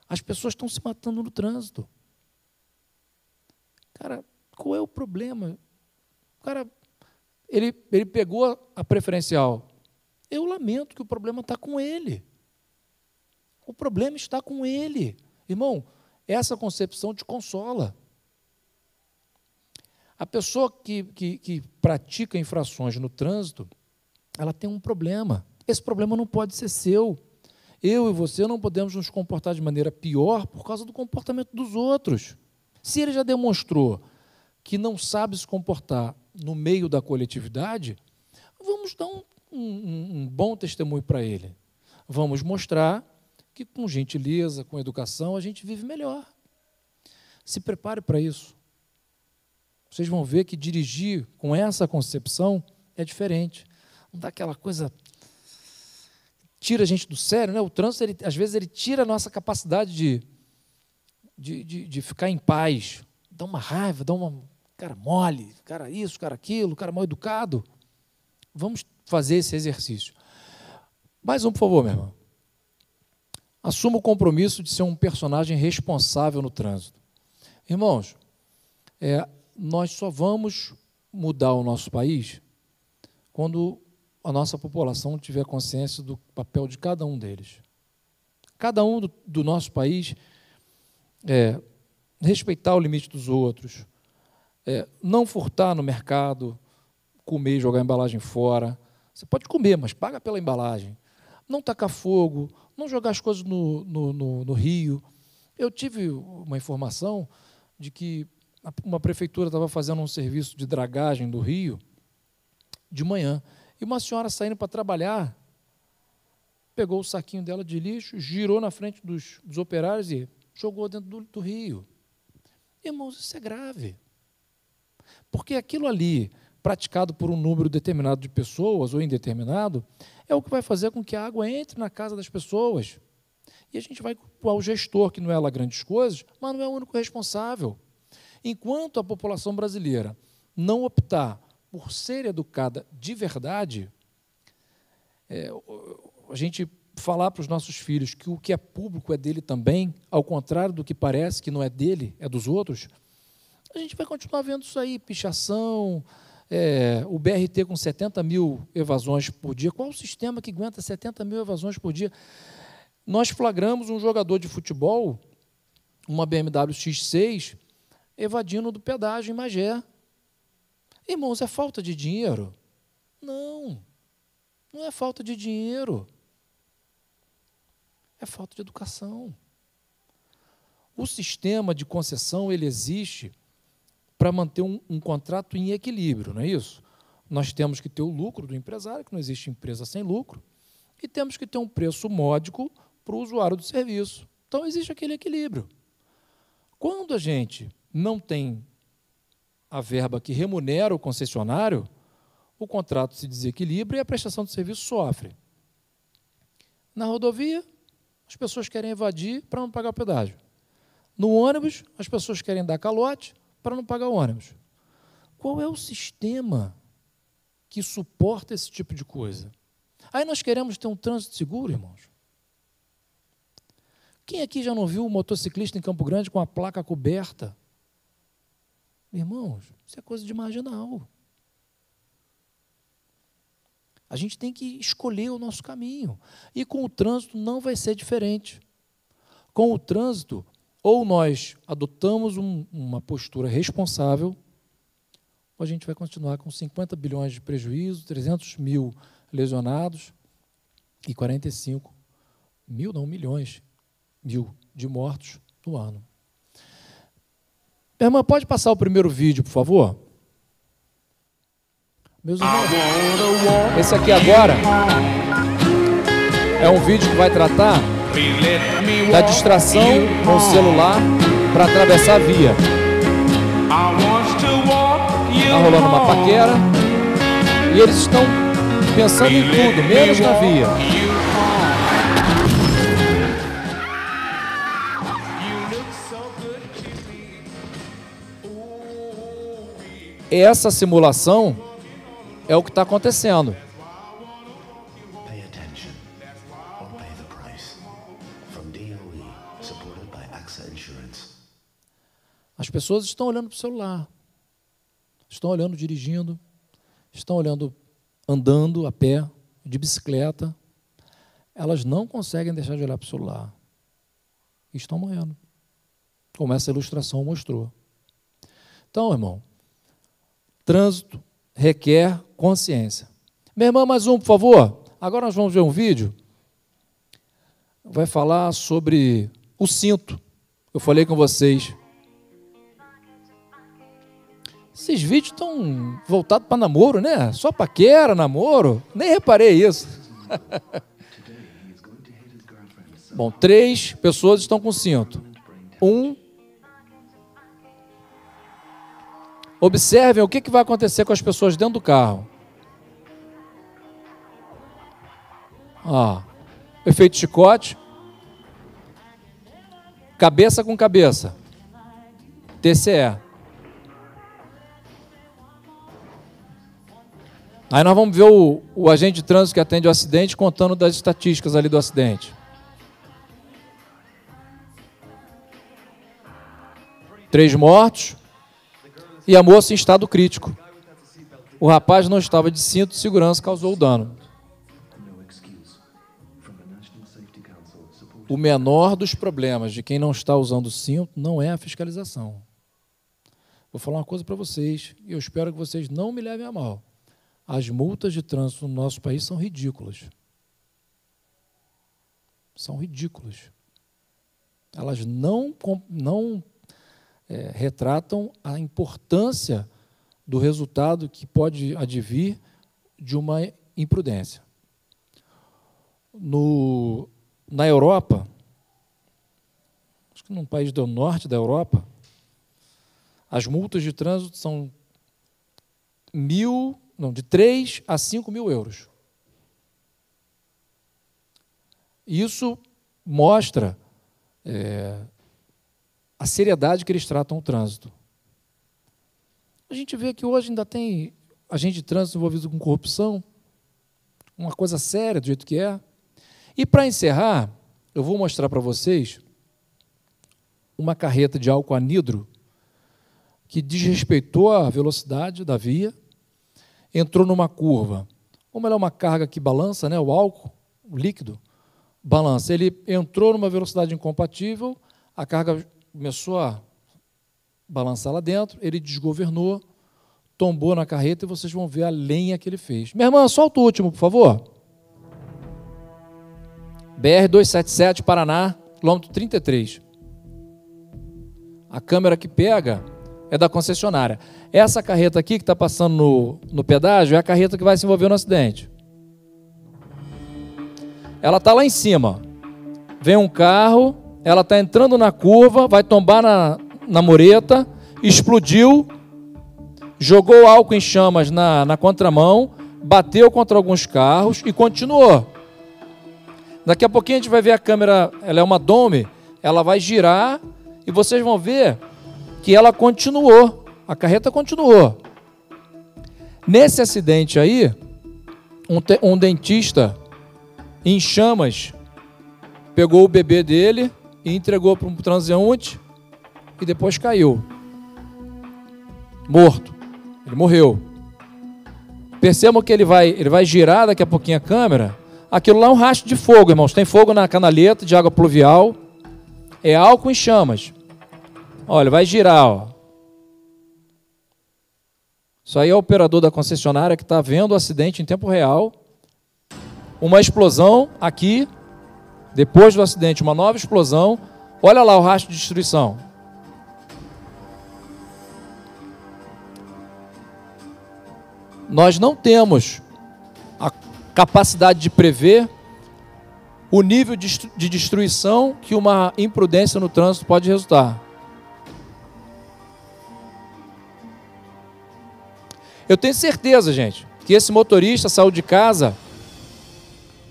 As pessoas estão se matando no trânsito. Cara, qual é o problema? O cara, ele, ele pegou a preferencial eu lamento que o problema está com ele. O problema está com ele. Irmão, essa concepção te consola. A pessoa que, que, que, pratica infrações no trânsito, ela tem um problema. Esse problema não pode ser seu. Eu e você não podemos nos comportar de maneira pior por causa do comportamento dos outros. Se ele já demonstrou que não sabe se comportar no meio da coletividade, vamos dar um um, um bom testemunho para ele. Vamos mostrar que com gentileza, com educação, a gente vive melhor. Se prepare para isso. Vocês vão ver que dirigir com essa concepção é diferente. Não dá aquela coisa tira a gente do sério, né? O trânsito, ele, às vezes, ele tira a nossa capacidade de, de, de, de, ficar em paz. Dá uma raiva, dá uma. Cara mole, cara isso, cara aquilo, cara mal educado. Vamos fazer esse exercício. Mais um, por favor, meu irmão. Assuma o compromisso de ser um personagem responsável no trânsito. Irmãos, é, nós só vamos mudar o nosso país quando a nossa população tiver consciência do papel de cada um deles. Cada um do, do nosso país é, respeitar o limite dos outros, é, não furtar no mercado, comer, jogar a embalagem fora, você pode comer, mas paga pela embalagem. Não tacar fogo, não jogar as coisas no, no, no, no rio. Eu tive uma informação de que uma prefeitura estava fazendo um serviço de dragagem do rio de manhã. E uma senhora saindo para trabalhar pegou o saquinho dela de lixo, girou na frente dos, dos operários e jogou dentro do, do rio. Irmãos, isso é grave. Porque aquilo ali praticado por um número determinado de pessoas ou indeterminado, é o que vai fazer com que a água entre na casa das pessoas. E a gente vai ao gestor, que não é lá grandes coisas, mas não é o único responsável. Enquanto a população brasileira não optar por ser educada de verdade, é, a gente falar para os nossos filhos que o que é público é dele também, ao contrário do que parece que não é dele, é dos outros, a gente vai continuar vendo isso aí, pichação, é, o BRT com 70 mil evasões por dia. Qual o sistema que aguenta 70 mil evasões por dia? Nós flagramos um jogador de futebol, uma BMW X6, evadindo do pedágio em Magé. Irmãos, é falta de dinheiro? Não, não é falta de dinheiro. É falta de educação. O sistema de concessão ele existe para manter um, um, contrato em equilíbrio, não é isso? Nós temos que ter o lucro do empresário, que não existe empresa sem lucro, e temos que ter um preço módico para o usuário do serviço. Então existe aquele equilíbrio. Quando a gente não tem a verba que remunera o concessionário, o contrato se desequilibra e a prestação de serviço sofre. Na rodovia, as pessoas querem evadir para não pagar o pedágio. No ônibus, as pessoas querem dar calote para não pagar o ônibus. Qual é o sistema que suporta esse tipo de coisa? Aí nós queremos ter um trânsito seguro, irmãos. Quem aqui já não viu um motociclista em Campo Grande com a placa coberta? Irmãos, isso é coisa de marginal. A gente tem que escolher o nosso caminho. E com o trânsito não vai ser diferente. Com o trânsito, ou nós adotamos um, uma postura responsável, ou a gente vai continuar com 50 bilhões de prejuízo, 300 mil lesionados e 45 mil, não, milhões, mil de mortos no ano. irmã, pode passar o primeiro vídeo, por favor? Meus irmãos, esse aqui agora é um vídeo que vai tratar da distração com o celular para atravessar a via. Está rolando uma paquera e eles estão pensando em tudo, menos na via. Essa simulação é o que está acontecendo. As pessoas estão olhando para o celular, estão olhando dirigindo, estão olhando andando a pé, de bicicleta. Elas não conseguem deixar de olhar para o celular. Estão morrendo, como essa ilustração mostrou. Então, irmão, trânsito requer consciência. Minha irmã, mais um, por favor. Agora nós vamos ver um vídeo. Vai falar sobre o cinto. Eu falei com vocês esses vídeos estão voltados para namoro, né? Só paquera, namoro. Nem reparei isso. Bom, três pessoas estão com cinto. Um. Observem o que, vai acontecer com as pessoas dentro do carro. Ó, efeito chicote. Cabeça com cabeça. TCE. Aí nós vamos ver o, o agente de trânsito que atende o acidente contando das estatísticas ali do acidente. Três mortos e a moça em estado crítico. O rapaz não estava de cinto de segurança, causou o dano. O menor dos problemas de quem não está usando o cinto não é a fiscalização. Vou falar uma coisa para vocês e eu espero que vocês não me levem a mal. As multas de trânsito no nosso país são ridículas. São ridículas. Elas não, não é, retratam a importância do resultado que pode advir de uma imprudência. No, na Europa, acho que num país do norte da Europa, as multas de trânsito são mil não, de 3 a 5 mil euros. Isso mostra é, a seriedade que eles tratam o trânsito. A gente vê que hoje ainda tem agente de trânsito envolvido com corrupção, uma coisa séria do jeito que é. E para encerrar, eu vou mostrar para vocês uma carreta de álcool anidro que desrespeitou a velocidade da via entrou numa curva, ou melhor é uma carga que balança, né, o álcool, o líquido, balança. Ele entrou numa velocidade incompatível, a carga começou a balançar lá dentro, ele desgovernou, tombou na carreta e vocês vão ver a lenha que ele fez. Minha irmã, solta o último, por favor. BR 277 Paraná, quilômetro 33. A câmera que pega é da concessionária. Essa carreta aqui que está passando no, no pedágio é a carreta que vai se envolver no acidente. Ela está lá em cima. Vem um carro, ela está entrando na curva, vai tombar na, na mureta, explodiu, jogou álcool em chamas na, na contramão, bateu contra alguns carros e continuou. Daqui a pouquinho a gente vai ver a câmera, ela é uma dome, ela vai girar e vocês vão ver que ela continuou, a carreta continuou. Nesse acidente aí, um, um dentista em chamas pegou o bebê dele e entregou para um transeunte e depois caiu. Morto. Ele morreu. Percebam que ele vai, ele vai girar daqui a pouquinho a câmera. Aquilo lá é um rastro de fogo, irmãos. Tem fogo na canaleta de água pluvial. É álcool em chamas. Olha, vai girar, ó. Isso aí é o operador da concessionária que está vendo o acidente em tempo real. Uma explosão aqui, depois do acidente, uma nova explosão. Olha lá o rastro de destruição. Nós não temos a capacidade de prever o nível de destruição que uma imprudência no trânsito pode resultar. Eu tenho certeza, gente, que esse motorista saiu de casa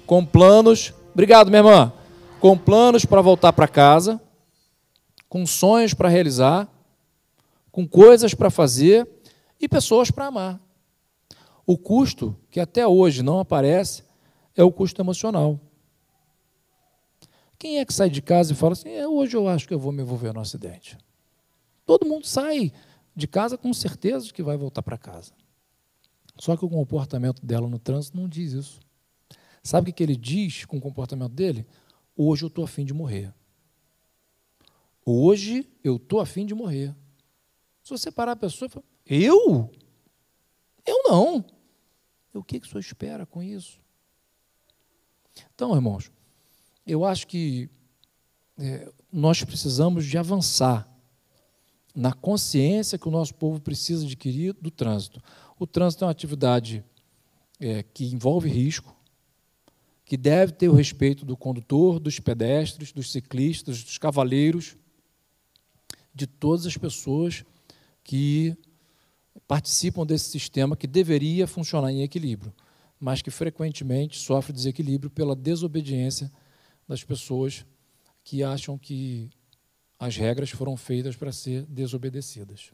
com planos. Obrigado, minha irmã. Com planos para voltar para casa, com sonhos para realizar, com coisas para fazer e pessoas para amar. O custo que até hoje não aparece é o custo emocional. Quem é que sai de casa e fala assim: é, hoje eu acho que eu vou me envolver no acidente? Todo mundo sai de casa com certeza de que vai voltar para casa. Só que o comportamento dela no trânsito não diz isso. Sabe o que ele diz com o comportamento dele? Hoje eu estou afim de morrer. Hoje eu estou afim de morrer. Se você parar a pessoa e falar, eu? Eu não. E o que, que o senhor espera com isso? Então, irmãos, eu acho que é, nós precisamos de avançar na consciência que o nosso povo precisa adquirir do trânsito. O trânsito é uma atividade é, que envolve risco, que deve ter o respeito do condutor, dos pedestres, dos ciclistas, dos cavaleiros, de todas as pessoas que participam desse sistema que deveria funcionar em equilíbrio, mas que frequentemente sofre desequilíbrio pela desobediência das pessoas que acham que as regras foram feitas para ser desobedecidas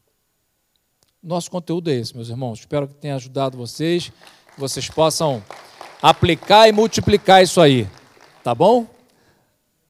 nosso conteúdo é esse, meus irmãos. Espero que tenha ajudado vocês, que vocês possam aplicar e multiplicar isso aí. Tá bom?